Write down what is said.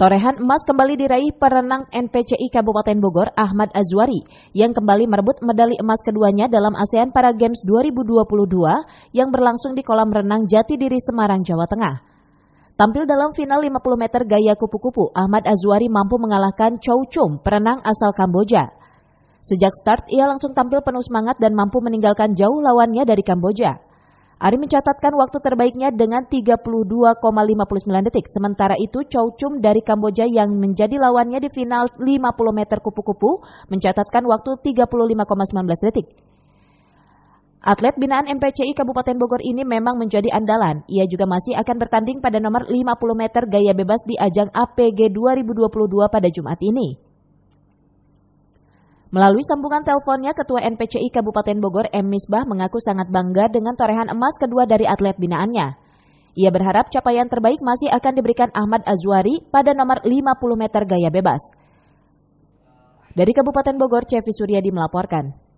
Torehan emas kembali diraih perenang NPCI Kabupaten Bogor Ahmad Azwari yang kembali merebut medali emas keduanya dalam ASEAN Para Games 2022 yang berlangsung di kolam renang Jati Diri Semarang, Jawa Tengah. Tampil dalam final 50 meter gaya kupu-kupu, Ahmad Azwari mampu mengalahkan Chow Chum, perenang asal Kamboja. Sejak start, ia langsung tampil penuh semangat dan mampu meninggalkan jauh lawannya dari Kamboja. Ari mencatatkan waktu terbaiknya dengan 32,59 detik. Sementara itu, Chow Chum dari Kamboja yang menjadi lawannya di final 50 meter kupu-kupu mencatatkan waktu 35,19 detik. Atlet binaan MPCI Kabupaten Bogor ini memang menjadi andalan. Ia juga masih akan bertanding pada nomor 50 meter gaya bebas di ajang APG 2022 pada Jumat ini. Melalui sambungan teleponnya, Ketua NPCI Kabupaten Bogor M. Misbah mengaku sangat bangga dengan torehan emas kedua dari atlet binaannya. Ia berharap capaian terbaik masih akan diberikan Ahmad Azwari pada nomor 50 meter gaya bebas. Dari Kabupaten Bogor, Cevi Suryadi melaporkan.